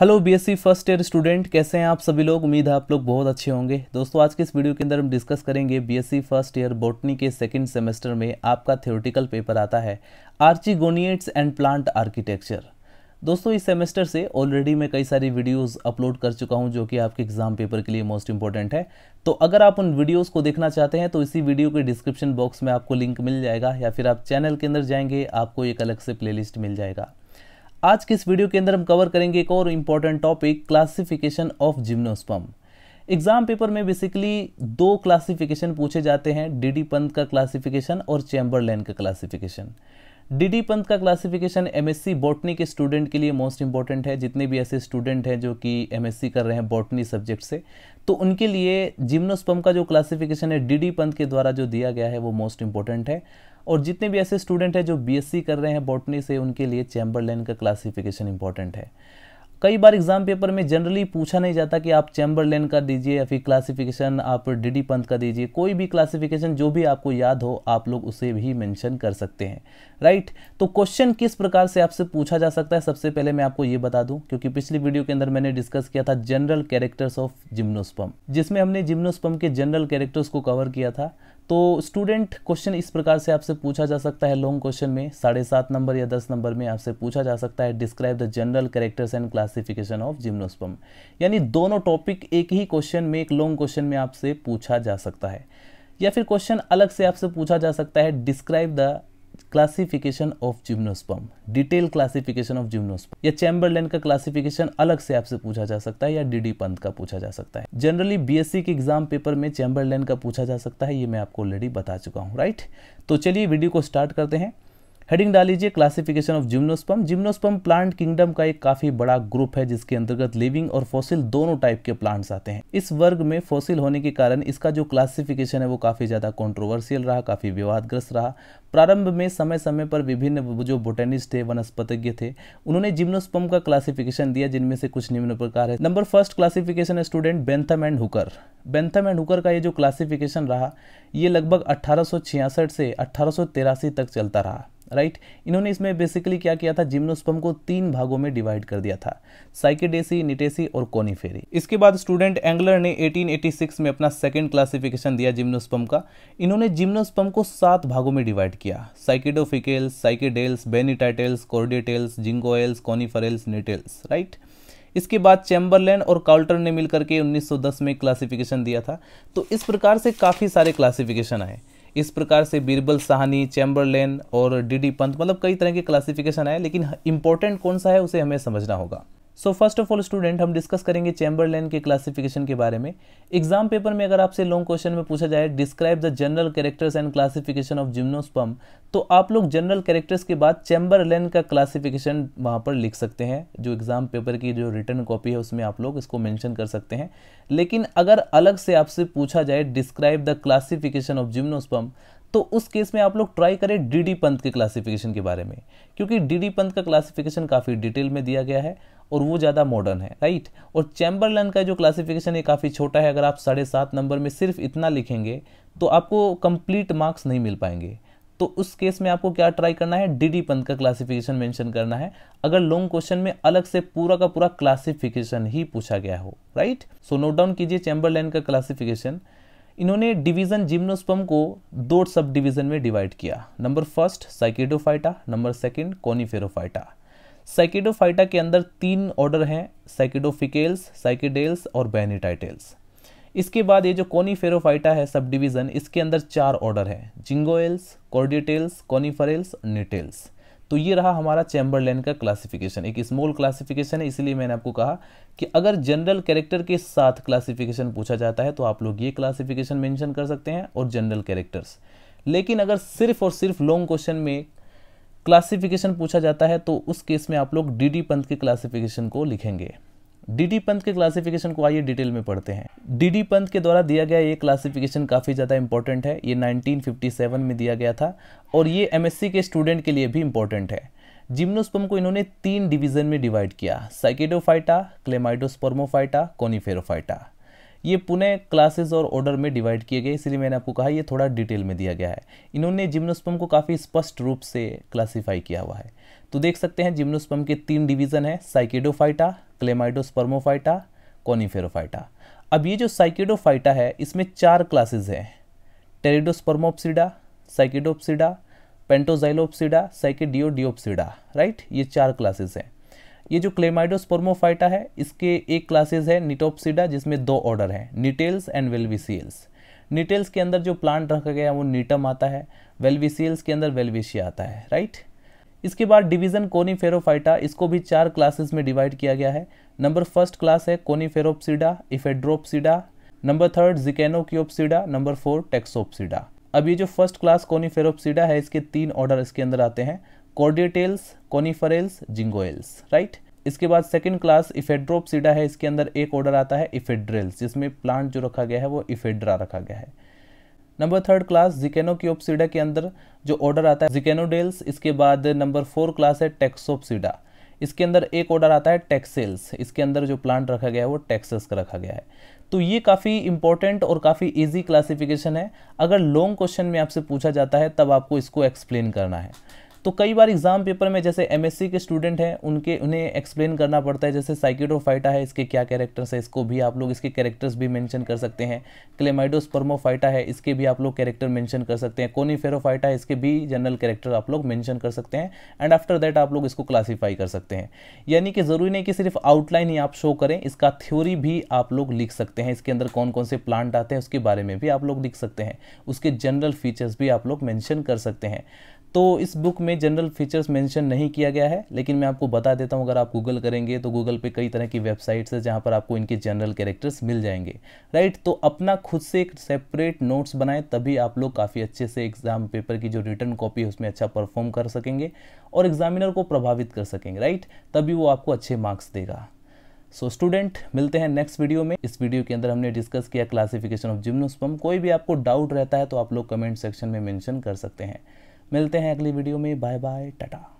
hello BSc first year student कैसे हैं आप सभी लोग उम्मीद है आप लोग बहुत अच्छे होंगे दोस्तों आज के इस वीडियो के अंदर हम डिस्कस करेंगे बीएससी फर्स्ट ईयर बॉटनी के सेकंड सेमेस्टर में आपका थ्योरेटिकल पेपर आता है आर्चीगोनिएट्स एंड प्लांट आर्किटेक्चर दोस्तों इस सेमेस्टर से ऑलरेडी मैं कई सारी वीडियोस अपलोड कर चुका हूं जो कि आपके एग्जाम पेपर के लिए मोस्ट इंपॉर्टेंट है तो अगर आप उन वीडियोस को देखना चाहते हैं तो इसी वीडियो के डिस्क्रिप्शन बॉक्स में आपको लिंक मिल जाएगा या फिर आप चैनल के अंदर जाएंगे आपको एक अलग से प्लेलिस्ट मिल जाएगा आज के इस वीडियो के अंदर हम कवर करेंगे एक और important topic classification of gymnosperm exam paper में बेसिकली दो क्लासिफिकेशन पूछे जाते हैं डीडी पंत का क्लासिफिकेशन और चैम्बरलैन का क्लासिफिकेशन डीडी पंत का क्लासिफिकेशन एमएससी बॉटनी के स्टूडेंट के लिए मोस्ट इंपॉर्टेंट है जितने भी ऐसे स्टूडेंट हैं जो कि एमएससी कर रहे हैं बॉटनी सब्जेक्ट से तो उनके लिए जिम्नोस्पम का जो क्लासिफिकेशन है डीडी पंत के द्वारा जो दिया गया है वो मोस्ट इंपॉर्टेंट है और जितने भी ऐसे स्टूडेंट हैं जो बीएससी कर रहे हैं बॉटनी से उनके लिए चैम्बरलैन का क्लासिफिकेशन इंपॉर्टेंट है कई बार एग्जाम पेपर में जनरली पूछा नहीं जाता कि आप चैम्बरलेन का दीजिए या फिर क्लासिफिकेशन आप डीडी पंत का दीजिए कोई भी क्लासिफिकेशन जो भी आपको याद हो आप लोग उसे भी मेंशन कर सकते हैं राइट तो क्वेश्चन किस प्रकार से आपसे पूछा जा सकता है सबसे पहले मैं आपको ये बता दूं क्योंकि पिछली वीडियो के अंदर मैंने डिस्कस किया था जनरल कैरेक्टर्स ऑफ जिम्नोस्पम जिसमें हमने जिम्नोस्पम के जनरल कैरेक्टर्स को कवर किया था तो स्टूडेंट क्वेश्चन इस प्रकार से आपसे पूछा जा सकता है लॉन्ग क्वेश्चन में साढ़े सात नंबर या दस नंबर में आपसे पूछा जा सकता है describe the general characters and classification of gymnosperm यानी दोनों टॉपिक एक ही क्वेश्चन में एक लॉन्ग क्वेश्चन में आपसे पूछा जा सकता है या फिर क्वेश्चन अलग से आपसे पूछा जा सकता है describe the classification of gymnosperm detail classification of gymnosperm या चैम्बरलैंड का क्लासिफिकेशन अलग से आपसे पूछा जा सकता है या डीडी पंत का पूछा जा सकता है जनरली बीएससी के एग्जाम पेपर में चैम्बरलैंड का पूछा जा सकता है ये मैं आपको ऑलरेडी बता चुका हूँ राइट तो चलिए वीडियो को स्टार्ट करते हैं हेडिंग डाल लीजिए classification of gymnosperm gymnosperm plant kingdom का एक काफी बड़ा ग्रुप है जिसके अंतर्गत लिविंग और फॉसिल दोनों टाइप के प्लांट्स आते हैं इस वर्ग में फॉसिल होने के कारण इसका जो क्लासिफिकेशन है वो काफी ज्यादा कॉन्ट्रोवर्सियल रहा काफी विवादग्रस्त रहा प्रारंभ में समय समय पर विभिन्न जो बोटेनिस्ट थे वनस्पतज्ञ थे उन्होंने जिम्नोस्पम का क्लासिफिकेशन दिया जिनमें से कुछ निम्न प्रकार है नंबर फर्स्ट क्लासिफिकेशन है student Bentham and Hooker Bentham and Hooker का ये जो क्लासिफिकेशन रहा ये लगभग 1866 से अठारह तक चलता रहा राइट इन्होंने इसमें बेसिकली क्या किया था जिम्नोस्पम को तीन भागों में डिवाइड कर दिया था साइकेडेसी निटेसी और कोनीफेरी इसके बाद स्टूडेंट एंगलर ने 1886 में अपना सेकेंड क्लासिफिकेशन दिया जिम्नोस्पम का इन्होंने जिम्नोस्पम को सात भागों में डिवाइड किया साइकेडोफिकेल्स साइकेडेल्स बेनिटाइटेल्स कोर्डिटेल्स जिंगोएल्स कॉनीफरेल्स निटेल्स राइट इसके बाद चैम्बरलैन और काउल्टर ने मिलकर के 1910 में क्लासिफिकेशन दिया था तो इस प्रकार से काफ़ी सारे क्लासिफिकेशन आए इस प्रकार से बीरबल साहनी चैम्बरलेन और डी डी पंत मतलब कई तरह के क्लासिफिकेशन आए लेकिन इंपॉर्टेंट कौन सा है उसे हमें समझना होगा so first of all student हम डिस्कस करेंगे चैम्बरलैन के क्लासिफिकेशन के बारे में एग्जाम पेपर में अगर आपसे लॉन्ग क्वेश्चन में पूछा जाए describe the general characters and classification of gymnosperm तो आप लोग जनरल कैरेक्टर्स के बाद चैम्बरलैन का क्लासिफिकेशन वहाँ पर लिख सकते हैं जो एग्जाम पेपर की जो रिटर्न कॉपी है उसमें आप लोग इसको मैंशन कर सकते हैं लेकिन अगर अलग से आपसे पूछा जाए describe the classification of gymnosperm तो उस केस में आप लोग ट्राई करें डी डी पंत के क्लासिफिकेशन के बारे में क्योंकि डीडी पंत का क्लासिफिकेशन काफ़ी डिटेल में दिया गया है और वो ज़्यादा मॉडर्न है राइट और चैम्बरलैन का जो क्लासिफिकेशन है काफ़ी छोटा है अगर आप साढ़े सात नंबर में सिर्फ इतना लिखेंगे तो आपको कंप्लीट मार्क्स नहीं मिल पाएंगे तो उस केस में आपको क्या ट्राई करना है डी डी पंत का क्लासिफिकेशन मेंशन करना है अगर लॉन्ग क्वेश्चन में अलग से पूरा का पूरा क्लासिफिकेशन ही पूछा गया हो राइट सो नोट डाउन कीजिए चैम्बरलैन का क्लासिफिकेशन इन्होंने डिवीजन जिम्नोस्पम को दो सब डिवीजन में डिवाइड किया number first Cycadophyta number second Coniferophyta Cycadophyta के अंदर तीन ऑर्डर हैं साइकेडोफिकेल्स साइकेडेल्स और बैनिटाइटेल्स इसके बाद ये जो कोनीफेरोफाइटा है सब डिवीज़न इसके अंदर चार ऑर्डर हैं जिंगोएल्स कॉर्डिटेल्स कॉनीफरेल्स निटेल्स तो ये रहा हमारा चैम्बरलैन का क्लासिफिकेशन एक स्मॉल क्लासिफिकेशन है इसलिए मैंने आपको कहा कि अगर जनरल कैरेक्टर के साथ क्लासिफिकेशन पूछा जाता है तो आप लोग ये क्लासिफिकेशन मेंशन कर सकते हैं और जनरल कैरेक्टर्स लेकिन अगर सिर्फ और सिर्फ लॉन्ग क्वेश्चन में क्लासिफिकेशन पूछा जाता है तो उस केस में आप लोग डी डी पंथ के क्लासिफिकेशन को लिखेंगे डीडी पंत के क्लासिफिकेशन को आइए डिटेल में पढ़ते हैं डीडी पंत के द्वारा दिया गया ये क्लासिफिकेशन काफ़ी ज़्यादा इंपॉर्टेंट है ये 1957 में दिया गया था और ये एमएससी के स्टूडेंट के लिए भी इंपॉर्टेंट है जिम्नोस्पम को इन्होंने तीन डिवीजन में डिवाइड किया साइकेडोफाइटा क्लेमाइडोस्पर्मोफाइटा कोनीफेरोफाइटा ये पुणे क्लासेस और ऑर्डर में डिवाइड किए गए इसलिए मैंने आपको कहा ये थोड़ा डिटेल में दिया गया है इन्होंने जिम्नोस्पम को काफ़ी स्पष्ट रूप से क्लासीफाई किया हुआ है तो देख सकते हैं जिम्नोस्पम के तीन डिवीज़न है साइकेडोफाइटा क्लेमाइडोस्पर्मोफाइटा कॉनिफेरोफाइटा अब ये जो साइकेडोफाइटा है इसमें चार क्लासेज हैं टेरिडोस्पर्मोपसीडा साइकेडोपसीडा पेंटोजाइलोपसीडा साइकेडियोडियोपसीडा राइट ये चार क्लासेज हैं ये जो क्लेमाइडोस्पर्मोफाइटा है इसके एक क्लासेज है निटोपसीडा जिसमें दो ऑर्डर हैं निटेल्स एंड वेलविशियल्स निटेल्स के अंदर जो प्लांट रखा गया है वो नीटम आता है वेलविशियल्स के अंदर वेलविशिया आता है राइट इसके बाद डिवीजन कोनीफेरोफाइटा इसको भी चार क्लासेस में डिवाइड किया गया है नंबर फर्स्ट क्लास है Coniferopsida Ephedropsida number third Ginkgoopsida number four Taxopsida अब ये जो फर्स्ट क्लास कोनीफेरोपसीडा है इसके तीन ऑर्डर इसके अंदर आते हैं कॉर्डियटेल्स कॉनिफरेल्स जिंगोएल्स राइट इसके बाद सेकेंड क्लास इफेड्रोपसीडा है इसके अंदर एक ऑर्डर आता है इफेड्रेल्स जिसमें प्लांट जो रखा गया है वो इफेड्रा रखा गया है नंबर थर्ड क्लास जिकेनोक्योपसीडा के अंदर जो ऑर्डर आता है जिकेनोडेल्स इसके बाद नंबर फोर क्लास है टेक्सोपसीडा इसके अंदर एक ऑर्डर आता है टेक्सेल्स इसके अंदर जो प्लांट रखा गया है वो टेक्सस का रखा गया है तो ये काफ़ी इंपॉर्टेंट और काफ़ी इजी क्लासिफिकेशन है अगर लॉन्ग क्वेश्चन में आपसे पूछा जाता है तब आपको इसको एक्सप्लेन करना है तो कई बार एग्ज़ाम पेपर में जैसे एम के स्टूडेंट हैं उनके उन्हें एक्सप्लेन करना पड़ता है जैसे साइकेटोफाइटा है इसके क्या कैरेक्टर्स है इसको भी आप लोग इसके कैरेक्टर्स भी मैंशन कर सकते हैं क्लेमाइडोसपर्मोफाइटा है इसके भी आप लोग कैरेक्टर मैंशन कर सकते हैं कोनीफेरोफाइटा है इसके भी जनरल कैरेक्टर आप लोग मैंशन कर सकते हैं एंड आफ्टर दैट आप लोग इसको क्लासीफाई कर सकते हैं यानी कि ज़रूरी नहीं कि सिर्फ आउटलाइन ही आप शो करें इसका थ्योरी भी आप लोग लिख सकते हैं इसके अंदर कौन कौन से प्लांट आते हैं उसके बारे में भी आप लोग लिख सकते हैं उसके जनरल फीचर्स भी आप लोग मैंशन कर सकते हैं तो इस बुक में जनरल फीचर्स मेंशन नहीं किया गया है लेकिन मैं आपको बता देता हूँ अगर आप गूगल करेंगे तो गूगल पे कई तरह की वेबसाइट्स है जहाँ पर आपको इनके जनरल कैरेक्टर्स मिल जाएंगे राइट तो अपना खुद से एक सेपरेट नोट्स बनाएं तभी आप लोग काफ़ी अच्छे से एग्ज़ाम पेपर की जो रिटर्न कॉपी है उसमें अच्छा परफॉर्म कर सकेंगे और एग्जामिनर को प्रभावित कर सकेंगे राइट तभी वो आपको अच्छे मार्क्स देगा सो so स्टूडेंट मिलते हैं नेक्स्ट वीडियो में इस वीडियो के अंदर हमने डिस्कस किया क्लासिफिकेशन ऑफ जिम्नोस्पम कोई भी आपको डाउट रहता है तो आप लोग कमेंट सेक्शन में मेंशन कर सकते हैं मिलते हैं अगली वीडियो में बाय बाय टाटा